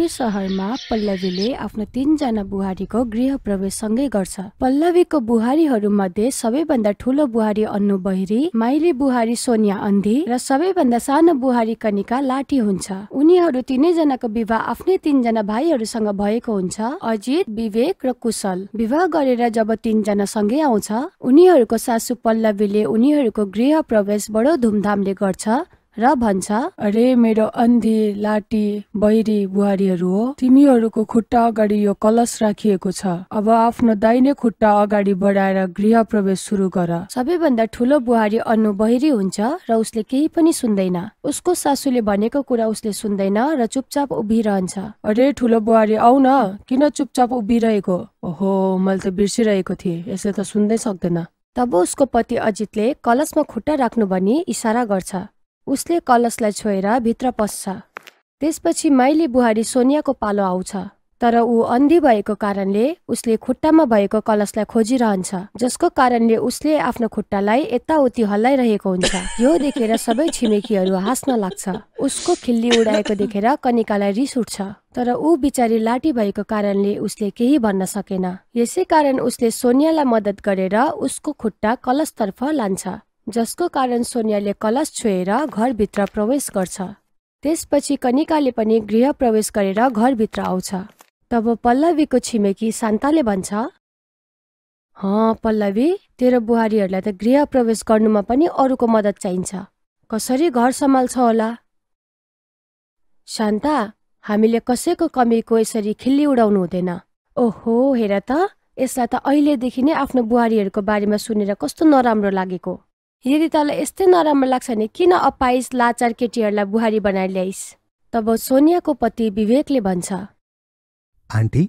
पुणे सहरमा पल्लवीले आफ्नो तीनजना बुहारीको गृह प्रवेशसँगै गर्छ पल्लवीको बुहारीहरू मध्ये सबैभन्दा ठुलो बुहारी अन्नु बहिरी माइली बुहारी सोनिया अन्धी र सबैभन्दा सानो बुहारी कनिका लाठी हुन्छ उनीहरू तिनैजनाको विवाह आफ्नै तिनजना भाइहरूसँग भएको हुन्छ अजित विवेक र कुशल विवाह गरेर जब तिनजना सँगै आउँछ उनीहरूको सासु पल्लवीले उनीहरूको गृह प्रवेश बडो धुमधामले गर्छ र भन्छ अरे मेरो अन्धी लाटी बहिरी बुहारीहरू हो तिमीहरूको खुट्टा अगाडि यो कलश राखिएको छ अब आफ्नो दाहिने खुट्टा अगाडि बढाएर गृह प्रवेश सुरु गर सबैभन्दा ठुलो बुहारी अनु बहिरी हुन्छ र उसले केही पनि सुन्दैन उसको सासूले भनेको कुरा उसले सुन्दैन र चुपचाप उभिरहन्छ अरे ठुलो बुहारी आऊ न किन चुपचाप उभिरहेको हो मैले त बिर्सिरहेको थिएँ यसले त सुन्दै सक्दैन तब उसको पति अजितले कलशमा खुट्टा राख्नु भनी इसारा गर्छ उसले कलशलाई छोएर भित्र पस्छ त्यसपछि माइली बुहारी सोनियाको पालो आउँछ तर ऊ अन्धी भएको कारणले उसले खुट्टामा भएको कलशलाई खोजिरहन्छ जसको कारणले उसले आफ्नो खुट्टालाई यताउति हल्लाइरहेको हुन्छ यो देखेर सबै छिमेकीहरू हाँस्न लाग्छ उसको खिल्ली उडाएको देखेर कनिकालाई रिस उठ्छ तर ऊ बिचारी लाटी भएको कारणले उसले केही भन्न सकेन यसै कारण उसले सोनियालाई मद्दत गरेर उसको खुट्टा कलशतर्फ लान्छ जसको कारण सोनियाले कलश छोएर घरभित्र प्रवेश गर्छ त्यसपछि कनिकाले पनि गृह प्रवेश गरेर घरभित्र आउँछ तब पल्लवीको छिमेकी शान्ताले भन्छ हँ पल्लवी तेरो बुहारीहरूलाई त गृह प्रवेश गर्नुमा पनि अरूको मद्दत चाहिन्छ कसरी घर सम्हाल्छ होला शान्ता हामीले कसैको कमीको यसरी खिल्ली उडाउनु हुँदैन ओहो हेर त यसलाई त अहिलेदेखि नै आफ्नो बुहारीहरूको बारेमा सुनेर कस्तो नराम्रो लागेको यदि तँलाई यस्तै नराम्रो लाग्छ भने किन अपाइस लाचार केटीहरूलाई बुहारी बनाएर ल्याइस् तब सोनियाको पति विवेकले भन्छ आन्टी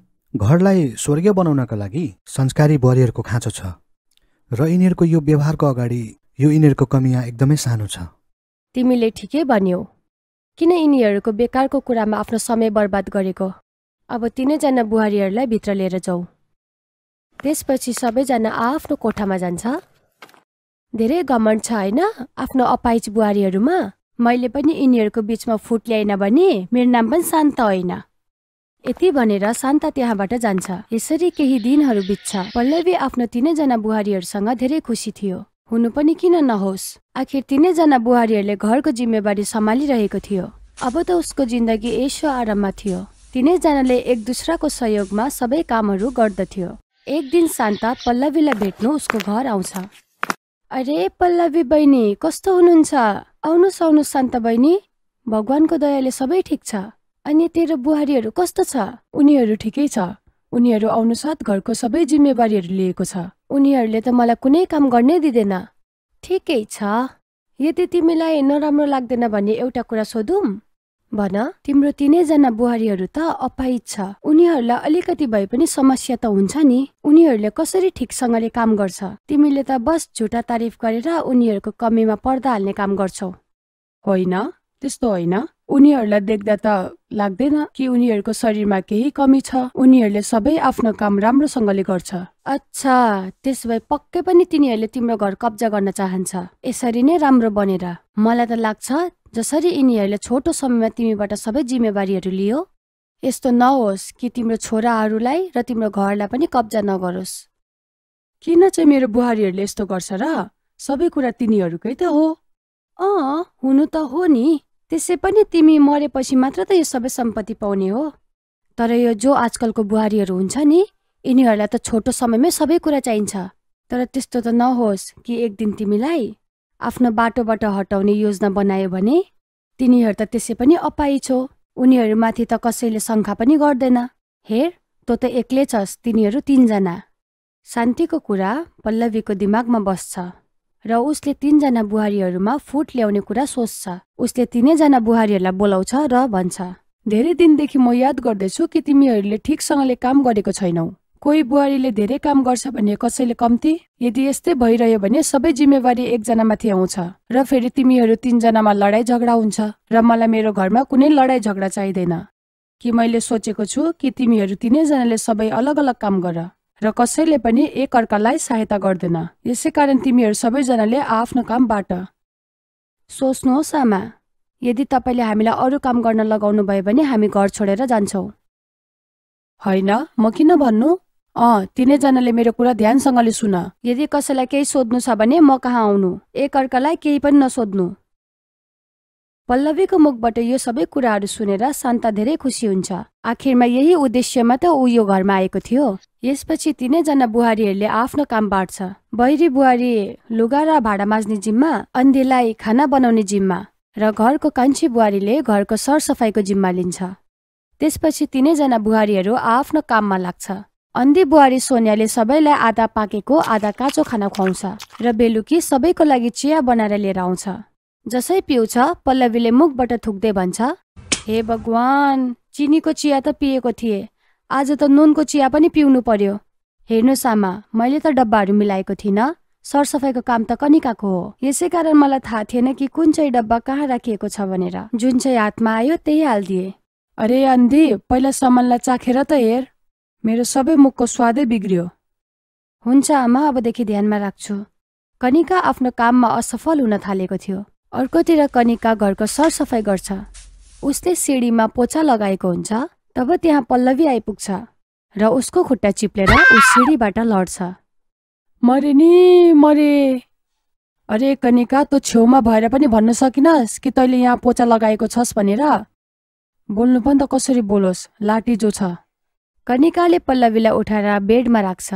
घरलाई स्वर्गीय बनाउनका लागि संस्कारी बुहारीहरूको खाँचो छ र यिनीहरूको यो व्यवहारको अगाडि यो यिनीहरूको कमिया एकदमै सानो छ तिमीले ठिकै भन्यौ किन यिनीहरूको बेकारको कुरामा आफ्नो समय बर्बाद गरेको अब तिनैजना बुहारीहरूलाई भित्र लिएर जाऊ त्यसपछि सबैजना आआफ्नो कोठामा जान्छ धेरै घमण्ड छ होइन आफ्नो अपाइच बुहारीहरूमा मैले पनि यिनीहरूको बिचमा फुट ल्याएन भने मेरो नाम पनि शान्त होइन यति भनेर शान्ता त्यहाँबाट जान्छ यसरी केही दिनहरू बित्छ पल्लवी आफ्नो तिनैजना बुहारीहरूसँग धेरै खुसी थियो हुनु पनि किन नहोस् आखिर तिनैजना बुहारीहरूले घरको जिम्मेवारी सम्हालिरहेको थियो अब त उसको जिन्दगी यसो आराममा थियो तिनैजनाले एक दुसराको सहयोगमा सबै कामहरू गर्दथ्यो एक दिन शान्ता पल्लवीलाई भेट्नु उसको घर आउँछ अरे पल्लवी बहिनी कस्तो हुनुहुन्छ आउनुहोस् आउनुहोस् शान्त बहिनी भगवान्को दयाले सबै ठिक छ अनि तेरो बुहारीहरू कस्तो छ उनीहरू ठिकै छ उनीहरू आउनुसाथ घरको सबै जिम्मेवारीहरू लिएको छ उनीहरूले त मलाई कुनै काम गर्नै दिँदैन ठिकै छ यदि तिमीलाई नराम्रो लाग्दैन भने एउटा कुरा सोधौँ भन तिम्रो तिनैजना बुहारीहरू त अपाहिज छ उनीहरूलाई अलिकति भए पनि समस्या त हुन्छ नि उनीहरूले कसरी ठिकसँगले काम गर्छ तिमीले त बस झुटा तारिफ गरेर उनीहरूको कमीमा पर्दा हाल्ने काम गर्छौ होइन त्यस्तो होइन उनीहरूलाई देख्दा त लाग्दैन कि उनीहरूको शरीरमा केही कमी छ उनीहरूले सबै आफ्नो काम राम्रोसँगले गर्छ अच्छा त्यसो भए पक्कै पनि तिनीहरूले तिम्रो घर कब्जा गर्न चाहन्छ यसरी नै राम्रो बनेर मलाई त लाग्छ जसरी यिनीहरूले छोटो समयमा तिमीबाट सबै जिम्मेवारीहरू लियो यस्तो नहोस् कि तिम्रो छोराहरूलाई र तिम्रो घरलाई पनि कब्जा नगरोस् किन चाहिँ मेरो बुहारीहरूले यस्तो गर्छ र सबै कुरा तिनीहरूकै त हो अँ हुनु त हो नि त्यसै पनि तिमी मरेपछि मात्र त यो सबै सम्पत्ति पाउने हो तर यो जो आजकलको बुहारीहरू हुन्छ नि यिनीहरूलाई त छोटो समयमै सबै कुरा चाहिन्छ तर त्यस्तो त नहोस् कि एक दिन तिमीलाई आफ्नो बाटोबाट हटाउने योजना बनायो भने तिनीहरू त त्यसै पनि अपाई छो उनीहरूमाथि त कसैले शङ्का पनि गर्दैन हेर तँ त एक्लै छस् तिनीहरू तिनजना शान्तिको कुरा पल्लवीको दिमागमा बस्छ र उसले तिनजना बुहारीहरूमा फुट ल्याउने कुरा सोच्छ उसले तिनैजना बुहारीहरूलाई बोलाउँछ र भन्छ धेरै दिनदेखि म याद गर्दैछु कि तिमीहरूले ठिकसँगले काम गरेको छैनौ कोही बुहारीले धेरै काम गर्छ भने कसैले कम्ती यदि यस्तै भइरह्यो भने सबै जिम्मेवारी एकजनामाथि आउँछ र फेरि तिमीहरू तिनजनामा लडाइँ झगडा हुन्छ र मलाई मेरो घरमा कुनै लडाइँ झगडा चाहिँदैन कि मैले सोचेको छु कि तिमीहरू तिनैजनाले सबै अलग अलग काम गर र कसैले पनि एकअर्कालाई सहायता गर्दैन यसै कारण तिमीहरू सबैजनाले काम कामबाट सोच्नुहोस् आमा यदि तपाईँले हामीलाई अरू काम गर्न लगाउनु भयो भने हामी घर छोडेर जान्छौँ होइन म किन भन्नु अँ तिनैजनाले मेरो कुरा ध्यानसँगले सुन यदि कसैलाई केही सोध्नु छ भने म कहाँ आउनु एकअर्कालाई केही पनि नसोध्नु पल्लवीको मुखबाट यो सबै कुराहरू सुनेर शान्ता धेरै खुसी हुन्छ आखिरमा यही उद्देश्यमा त ऊ यो घरमा आएको थियो यसपछि तिनैजना बुहारीहरूले आफ्नो काम बाँड्छ बहिरी बुहारी लुगा र भाँडा माझ्ने जिम्मा अन्धीलाई खाना बनाउने जिम्मा र घरको कान्छी बुहारीले घरको सरसफाइको जिम्मा लिन्छ त्यसपछि तिनैजना बुहारीहरू आफ्नो काममा लाग्छ अन्धी बुहारी सोनियाले सबैलाई आधा पाकेको आधा काँचो खाना खुवाउँछ र बेलुकी सबैको लागि चिया बनाएर लिएर आउँछ जसै पिउँछ पल्लवीले मुखबाट थुक्दै भन्छ हे भगवान् चिनीको चिया त पिएको थिएँ आज त नुनको चिया पनि पिउनु पर्यो हेर्नुहोस् आमा मैले त डब्बाहरू मिलाएको थिइनँ सरसफाइको काम त कनिकाको हो यसै कारण मलाई थाहा थिएन कि कुन चाहिँ डब्बा कहाँ राखिएको छ भनेर जुन चाहिँ हातमा आयो त्यही हालिदिए अरे अन्धी पहिला सामानलाई चाखेर त हेर मेरो सबै मुखको स्वादै बिग्रियो हुन्छ आमा अबदेखि ध्यानमा राख्छु कनिका आफ्नो काममा असफल हुन थालेको थियो अर्कोतिर कनिका घरको सरसफाइ गर्छ उसले सिँढीमा पोचा लगाएको हुन्छ तब त्यहाँ पल्लवी आइपुग्छ र उसको खुट्टा चिप्लेर ऊ सिँढीबाट लड्छ मरे नि मरे अरे कनिका तँ छेउमा भएर पनि भन्न सकिनस् कि तैँले यहाँ पोचा लगाएको छस् भनेर बोल्नु पनि त कसरी बोलोस् लाटी जो छ कनिकाले पल्लवीलाई उठाएर बेडमा राख्छ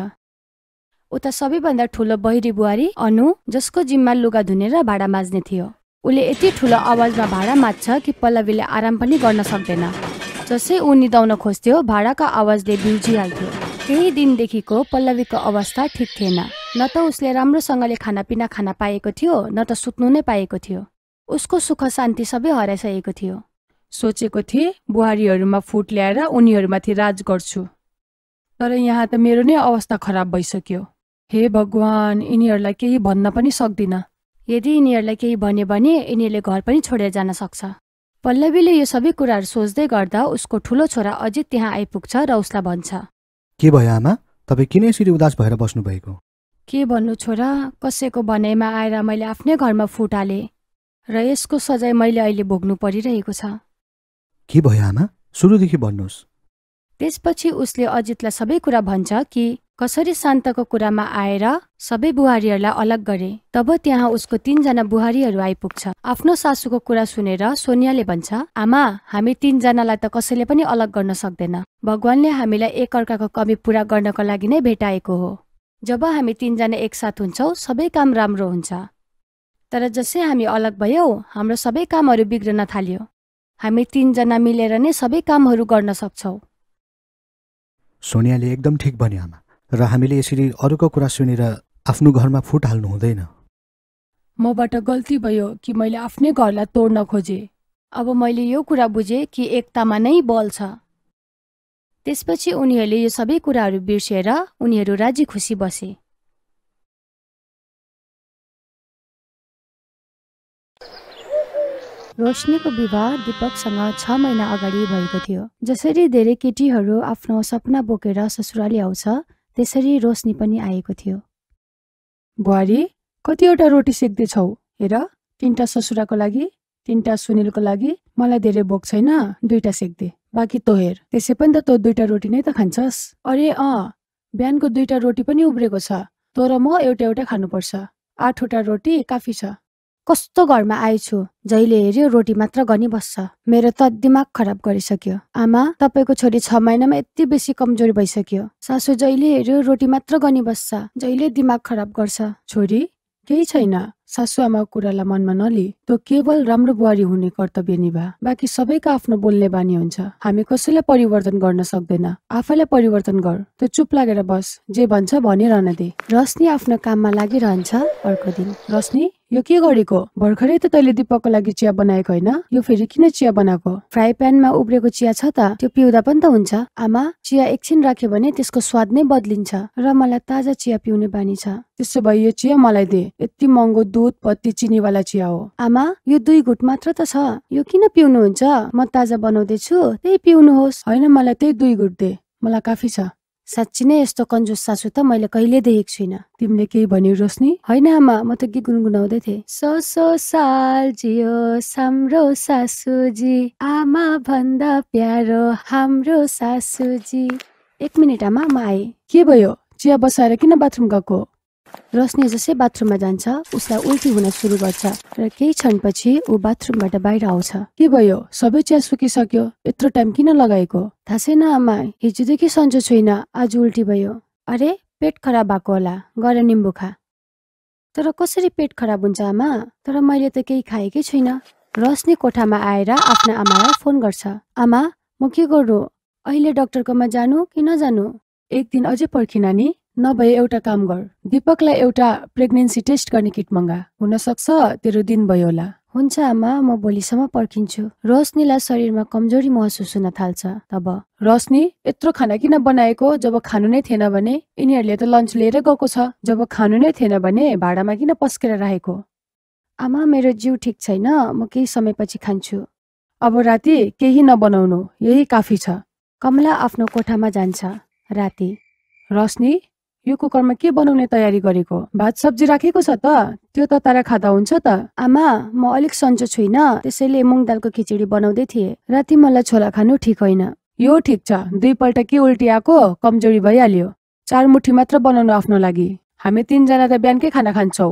उता सबैभन्दा ठुलो बहिरी बुहारी अनु जसको जिम्मा लुगा धुनेर भाँडा माझ्ने थियो उसले यति ठुलो आवाजमा भाँडा माझ्छ कि पल्लवीले आराम पनि गर्न सक्दैन जसै ऊ निदाउन खोज्थ्यो भाँडाको आवाजले बिउजिहाल्थ्यो केही दिनदेखिको पल्लवीको अवस्था ठिक थिएन न त उसले राम्रोसँगले खानापिना खान पाएको थियो न त सुत्नु नै पाएको थियो उसको सुख शान्ति सबै हराइसकेको थियो सोचेको थिएँ बुहारीहरूमा फुट ल्याएर उनीहरूमाथि राज गर्छु तर यहाँ त मेरो नै अवस्था खराब भइसक्यो हे भगवान् यिनीहरूलाई केही भन्न पनि सक्दिनँ यदि यिनीहरूलाई केही भन्यो भने यिनीहरूले घर पनि छोडेर जान सक्छ पल्लवीले यो सबै कुराहरू सोच्दै गर्दा उसको ठुलो छोरा अजित त्यहाँ आइपुग्छ र उसलाई भन्छ के भयो आमा तपाईँ किन यसरी उदास भएर बस्नु भएको के भन्नु छोरा कसैको भनाइमा आएर मैले आफ्नै घरमा फुट हालेँ र यसको सजाय मैले अहिले भोग्नु परिरहेको छ के भयो आमा सुरुदेखि भन्नुहोस् त्यसपछि उसले अजितलाई सबै कुरा भन्छ कि कसरी शान्तको कुरामा आएर सबै बुहारीहरूलाई अलग गरे तब त्यहाँ उसको तिनजना बुहारीहरू आइपुग्छ आफ्नो सासूको कुरा सुनेर सोनियाले भन्छ आमा हामी तिनजनालाई त कसैले पनि अलग गर्न सक्दैन भगवानले हामीलाई एकअर्काको कमी पुरा गर्नको लागि नै भेटाएको हो जब हामी तिनजना एकसाथ हुन्छौँ सबै काम राम्रो हुन्छ तर जसै हामी अलग भयौँ हाम्रो सबै कामहरू बिग्रन थाल्यो हामी तिनजना मिलेर नै सबै कामहरू गर्न सक्छौँ सोनियाले एकदम ठिक भन्यो आमा र हामीले यसरी अरूको कुरा सुनेर आफ्नो घरमा फुट हाल्नु हुँदैन मबाट गल्ती भयो कि मैले आफ्नै घरलाई तोड्न खोजेँ अब मैले यो कुरा बुझेँ कि एकतामा नै बल छ त्यसपछि उनीहरूले यो सबै कुराहरू बिर्सेर उनीहरू राजी खुसी बसे रोशनीको विवाह दीपकसँग छ महिना अगाडि भएको थियो जसरी धेरै केटीहरू आफ्नो सपना बोकेर ससुराली आउँछ त्यसरी रोशनी पनि आएको थियो बुहारी कतिवटा रोटी सेक्दैछौ हेर तिनवटा ससुराको लागि तिनवटा सुनिलको लागि मलाई धेरै भोक छैन दुईवटा सेक्दे बाँकी तँ हेर त्यसै पनि त तँ दुईवटा रोटी नै त खान्छस् अरे अँ बिहानको दुईवटा रोटी पनि उब्रेको छ तँ र म एउटा एउटा खानुपर्छ आठवटा रोटी काफी छ कस्तो घरमा आएछु जहिले हेऱ्यो रोटी मात्र बस्छ मेरो त दिमाग खराब गरिसक्यो आमा तपाईँको छोरी छ महिनामा यति बेसी कमजोरी भइसक्यो सासु जहिले हेऱ्यो रोटी मात्र बस्छ जहिले दिमाग खराब गर्छ छोरी केही छैन आमाको कुरालाई मनमा नलि तँ केवल राम्रो बुहारी हुने कर्तव्य निभा बाँकी सबैको आफ्नो बोल्ने बानी हुन्छ हामी कसैलाई परिवर्तन गर्न सक्दैन आफैलाई परिवर्तन गर त्यो चुप लागेर बस जे भन्छ भनिरहन दे रश्नी आफ्नो काममा लागिरहन्छ अर्को दिन रश्नी यो के गरेको भर्खरै त तैँले दिपकको लागि चिया बनाएको होइन यो फेरि किन चिया बनाएको फ्राई प्यानमा उब्रेको चिया छ त त्यो पिउँदा पनि त हुन्छ आमा चिया एकछिन राख्यो भने त्यसको स्वाद नै बदलिन्छ र मलाई ताजा चिया पिउने बानी छ त्यसो भए यो चिया मलाई दे यति महँगो दुध पत्ती चिनीवाला चिया हो आमा यो दुई घुट मात्र त छ यो किन पिउनुहुन्छ म ताजा बनाउँदैछु त्यही पिउनुहोस् होइन मलाई त्यही दुई घुट दे मलाई काफी छ साँच्ची नै यस्तो कन्जुस सासु त मैले कहिले देखेको छुइनँ तिमीले केही भन्यो रोस्नी? होइन आमा म त गीत गुनगुनाउँदै थिएँ सो सो साल जियो हाम्रो सासुजी आमा भन्दा प्यारो हाम्रो सासुजी एक मिनट आमा म आएँ के भयो चिया बसाएर किन बाथरुम गएको रस्ने जसै बाथरुममा जान्छ उसलाई उल्टी हुन सुरु गर्छ र केही क्षणपछि ऊ बाथरुमबाट बाहिर आउँछ के भयो सबै चिया सुकिसक्यो यत्रो टाइम किन लगाएको थाहा छैन आमा हिजोदेखि सन्चो छुइनँ आज उल्टी भयो अरे पेट खराब भएको होला गर निम्बु खा तर कसरी पेट खराब हुन्छ आमा तर मैले त केही खाएकै छुइनँ रस्ने कोठामा आएर आफ्ना आमालाई फोन गर्छ आमा म के गर्नु अहिले डक्टरकोमा जानु कि नजानु एक दिन अझै पर्खिन नि नभए एउटा काम गर दिपकलाई एउटा प्रेग्नेन्सी टेस्ट गर्ने किट मगा हुनसक्छ तेरो दिन भयो होला हुन्छ आमा म भोलिसम्म पर्खिन्छु रोशनीलाई शरीरमा कमजोरी महसुस हुन थाल्छ तब रोशनी यत्रो खाना किन बनाएको जब खानु नै थिएन भने यिनीहरूले त लन्च लिएरै गएको छ जब खानु नै थिएन भने भाडामा किन पस्केर राखेको आमा मेरो जिउ ठिक छैन म केही समयपछि खान्छु अब राति केही नबनाउनु यही काफी छ कमला आफ्नो कोठामा जान्छ राति रोशनी यो कुकरमा के बनाउने तयारी गरेको भात सब्जी राखेको छ त त्यो त तताएर खाँदा हुन्छ त आमा म अलिक सन्चो छुइनँ त्यसैले मुङ दालको खिचडी बनाउँदै थिएँ राति मलाई छोला खानु ठिक होइन यो ठिक छ दुईपल्ट के उल्टी आएको कमजोरी भइहाल्यो चार मुठी मात्र बनाउनु आफ्नो लागि हामी तिनजना त बिहानकै खाना खान्छौ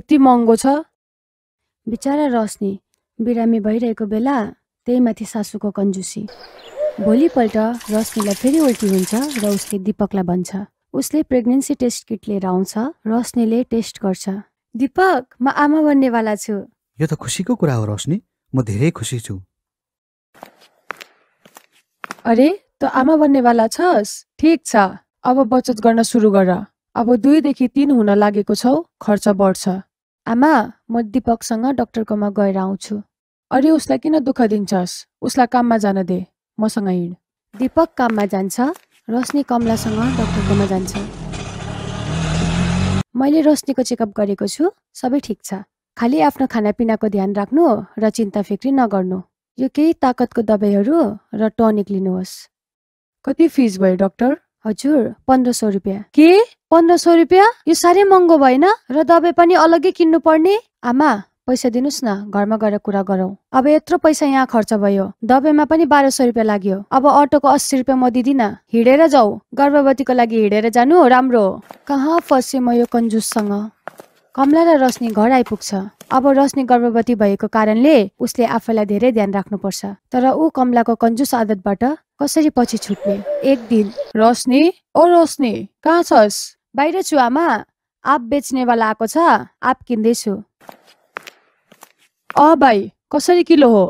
यति महँगो छ बिचरा रश्नी बिरामी भइरहेको बेला त्यही माथि सासूको कन्जुसी भोलिपल्ट रोशनीलाई फेरि उल्टी हुन्छ र उसले दिपकलाई भन्छ उसले प्रेग्नेन्सी टेस्ट किट लिएर आउँछ रोशनीले टेस्ट गर्छ दीपक म आमा बन्नेवाला छु यो त खुसीको कुरा हो रोशनी म धेरै खुसी छु अरे त आमा बन्नेवाला छस् ठिक छ अब बचत गर्न सुरु गर अब दुईदेखि तिन हुन लागेको छौ खर्च बढ्छ आमा म दिपकसँग डक्टरकोमा गएर आउँछु अरे उसलाई किन दुःख दिन्छस् उसलाई काममा जान दे मसँग हिँड दिपक काममा जान्छ रश्नी कमलासँग डक्टरकोमा जान्छ मैले रोशनीको चेकअप गरेको छु सबै ठिक छ खालि आफ्नो खानापिनाको ध्यान राख्नु र चिन्ता फिक्री नगर्नु यो केही ताकतको दबाईहरू र टनिक लिनुहोस् कति फिस भयो डक्टर हजुर पन्ध्र सौ रुपियाँ के पन्ध्र सौ रुपियाँ यो साह्रै महँगो भएन र दबाई पनि अलग्गै किन्नु पर्ने आमा पैसा दिनुहोस् न घरमा गएर कुरा गरौँ अब यत्रो पैसा यहाँ खर्च भयो दबाईमा पनि बाह्र सय रुपियाँ लाग्यो अब अटोको अस्सी रुपियाँ म दिदिनँ हिँडेर जाऊ गर्भवतीको लागि हिँडेर जानु राम्रो हो कहाँ फसेँ म यो कन्जुससँग कमला र रश्नी घर आइपुग्छ अब रश्मी गर्भवती भएको कारणले उसले आफैलाई धेरै ध्यान राख्नुपर्छ तर ऊ कमलाको कन्जुस आदतबाट कसरी पछि छुट्ने एक दिन रश्मी ओ रश्मी कहाँ छस् बाहिर छु आमा आप बेच्नेवाला आएको छ आप किन्दैछु अ भाइ कसरी किलो हो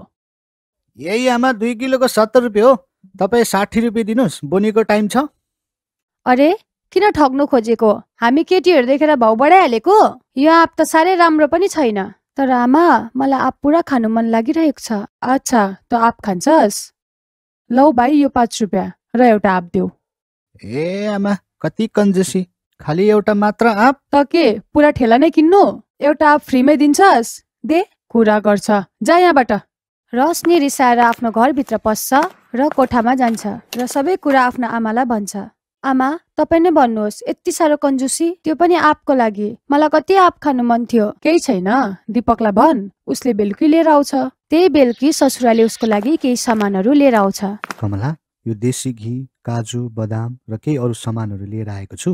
यही आमा दुई किलोको सत्तर रुपियाँ हो तपाईँ साठी रुपियाँ दिनुहोस् बोनीको टाइम छ अरे किन ठग्नु खोजेको हामी केटीहरू देखेर भाउ बढाइहालेको यो आप त साह्रै राम्रो पनि छैन तर आमा मलाई आप पुरा खानु मन लागिरहेको छ अच्छा त आप खान्छस् लौ भाइ यो पाँच रुपियाँ र एउटा आप देऊ ए आमा कति कन्जुसी खालि एउटा मात्र आप त के पुरा ठेला नै किन्नु एउटा आँप फ्रीमै दिन्छस् दे कुरा गर्छ जा यहाँबाट रश्नी रिसाएर आफ्नो घरभित्र पस्छ र कोठामा जान्छ र सबै कुरा आफ्नो आमालाई भन्छ आमा तपाईँ नै भन्नुहोस् यति साह्रो कन्जुसी त्यो पनि आपको लागि मलाई कति आप खानु मन थियो केही छैन दिपकलाई भन् उसले बेलुकी लिएर आउँछ त्यही बेलुकी ससुराले उसको लागि केही सामानहरू लिएर आउँछ कमला यो देशी घी काजु बदाम र केही अरू सामानहरू लिएर आएको छु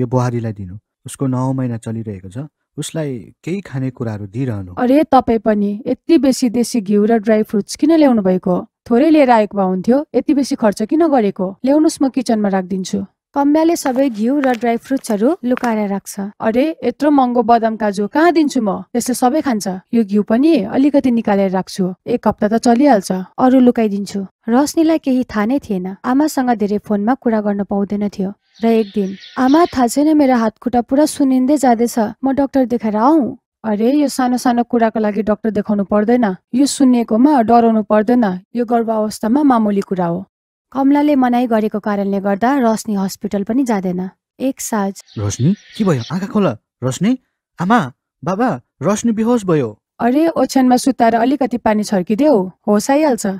यो बुहारीलाई दिनु उसको नौ महिना चलिरहेको छ उसलाई केही खानेकुराहरू दिइरहनु अरे तपाईँ पनि यति बेसी देशी घिउ र ड्राई फ्रुट्स किन ल्याउनु भएको थोरै लिएर आएको भए हुन्थ्यो यति बेसी खर्च किन गरेको ल्याउनुहोस् म किचनमा राखिदिन्छु कम्ब्याले सबै घिउ र ड्राई फ्रुट्सहरू लुकाएर राख्छ अरे यत्रो महँगो बदाम काजु कहाँ दिन्छु म त्यसले सबै खान्छ यो घिउ पनि अलिकति निकालेर राख्छु एक हप्ता त चलिहाल्छ अरू लुकाइदिन्छु रश्नीलाई केही थाहा नै थिएन आमासँग धेरै फोनमा कुरा गर्न पाउँदैन थियो र एक दिन आमा थाहा छैन मेरो हात खुट्टा पुरा सुनिँदै जाँदैछ म डक्टर देखाएर आऊ अरे यो सानो सानो कुराको लागि डक्टर देखाउनु पर्दैन यो सुनिएकोमा डराउनु पर्दैन यो गर्भावस्थामा मामुली कुरा हो कमलाले मनाइ गरेको कारणले गर्दा रश्मी हस्पिटल पनि जाँदैन एक साज रश्मी के भयो आँखा खोला रश्मी आमा बाबा रश्मी बेहोस भयो अरे ओछ्यानमा सुताएर अलिकति पानी छर्किदेऊ होस आइहाल्छ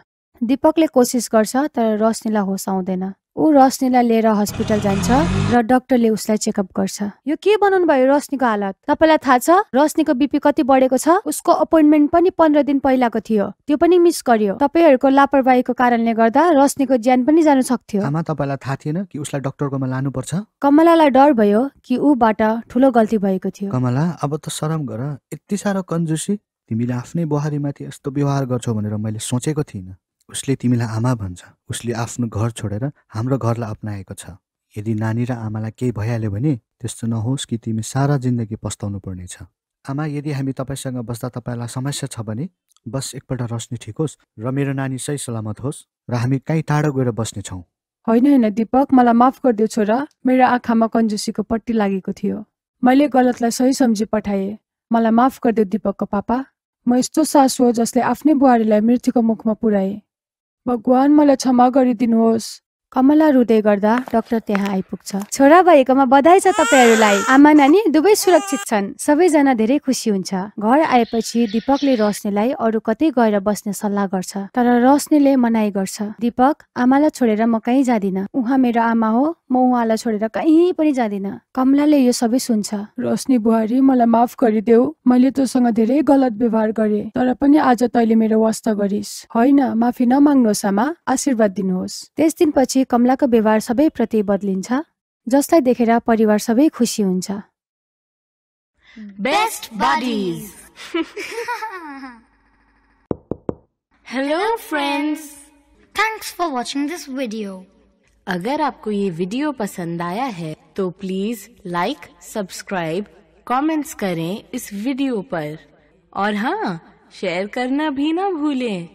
दिपकले कोसिस गर्छ तर रश्मीलाई होस आउँदैन ऊ रश्नीलाई लिएर हस्पिटल जान्छ र डक्टरले उसलाई चेकअप गर्छ यो के बनाउनु भयो रश्मीको हालत तपाईँलाई थाहा छ रश्मीको बिपी कति बढेको छ उसको अपोइन्टमेन्ट पनि पन्ध्र दिन पहिलाको थियो त्यो पनि मिस गर्यो तपाईँहरूको लापरवाहीको कारणले गर्दा रश्मीको ज्यान पनि जानु सक्थ्यो आमा तपाईँलाई थाहा थिएन कि उसलाई डक्टरकोमा लानुपर्छ कमलालाई डर भयो कि ऊबाट ठुलो गल्ती भएको थियो कमला अब त शरम गर यति साह्रो कन्जुसी तिमीले आफ्नै बुहारीमाथि यस्तो व्यवहार गर्छौ भनेर मैले सोचेको थिइनँ उसले तिमीलाई आमा भन्छ उसले आफ्नो घर छोडेर हाम्रो घरलाई अप्नाएको छ यदि नानी र आमालाई केही भइहाल्यो भने त्यस्तो नहोस् कि तिमी सारा जिन्दगी पस्ताउनु पर्नेछ आमा यदि हामी तपाईँसँग बस्दा तपाईँलाई समस्या छ भने बस एकपल्ट रस्ने ठिक होस् र मेरो नानी सही सलामत होस् र हामी कहीँ टाढो गएर बस्नेछौँ होइन होइन दिपक मलाई माफ गरिदियो छोरा मेरो आँखामा कन्जुसीको पट्टी लागेको थियो मैले गलतलाई सही सम्झि पठाएँ मलाई माफ गरिदियो दिपकको पापा म यस्तो सासु हो जसले आफ्नै बुहारीलाई मृत्युको मुखमा पुर्याएँ भगवान मलाई क्षमा गरिदिनुहोस् कमला रुँदै गर्दा डाक्टर त्यहाँ आइपुग्छ छोरा भएकोमा बधाई छ तपाईँहरूलाई आमा नानी दुवै सुरक्षित छन् सबैजना धेरै खुसी हुन्छ घर आएपछि दिपकले रोशनीलाई अरू कतै गएर बस्ने सल्लाह गर्छ तर रोशनीले मनाइ गर्छ दिपक आमालाई छोडेर म कहीँ जाँदिन उहाँ मेरो आमा हो म उहाँलाई छोडेर कहीँ पनि जाँदिन कमलाले यो सबै सुन्छ रोशनी बुहारी मलाई माफ गरिदेऊ मैले तँसँग धेरै गलत व्यवहार गरे तर पनि आज तैले मेरो वास्ता गरिस् होइन माफी नमाग्नुहोस् आमा आशीर्वाद दिनुहोस् त्यस दिनपछि कमला कमलाको व्यवहार सबैप्रति बदलिन्छ जसलाई देखेर परिवार सबै खुसी हुन्छ best buddies hello friends thanks for watching this video अगर आपको ये वीडियो पसंद आया है तो प्लीज लाइक सब्सक्राइब कमेंट्स करें इस वीडियो पर और हाँ शेयर करना भी ना भूलें